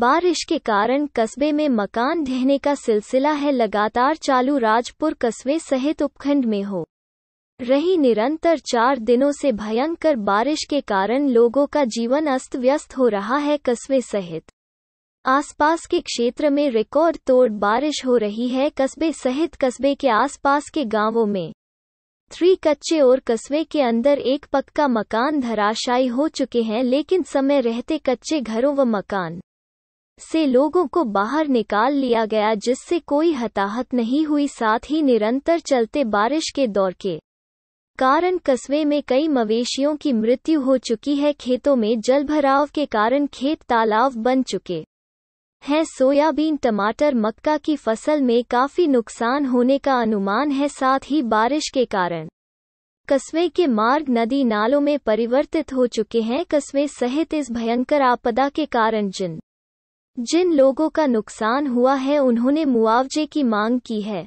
बारिश के कारण कस्बे में मकान ढहने का सिलसिला है लगातार चालू राजपुर कस्बे सहित उपखंड में हो रही निरंतर चार दिनों से भयंकर बारिश के कारण लोगों का जीवन अस्त व्यस्त हो रहा है कस्बे सहित आसपास के क्षेत्र में रिकॉर्ड तोड़ बारिश हो रही है कस्बे सहित कस्बे के आसपास के गांवों में थ्री कच्चे और कस्बे के अंदर एक पक्का मकान धराशायी हो चुके हैं लेकिन समय रहते कच्चे घरों व मकान से लोगों को बाहर निकाल लिया गया जिससे कोई हताहत नहीं हुई साथ ही निरंतर चलते बारिश के दौर के कारण कस्बे में कई मवेशियों की मृत्यु हो चुकी है खेतों में जलभराव के कारण खेत तालाब बन चुके हैं सोयाबीन टमाटर मक्का की फसल में काफी नुकसान होने का अनुमान है साथ ही बारिश के कारण कस्बे के मार्ग नदी नालों में परिवर्तित हो चुके हैं कस्बे सहित इस भयंकर आपदा के कारण जिन जिन लोगों का नुकसान हुआ है उन्होंने मुआवजे की मांग की है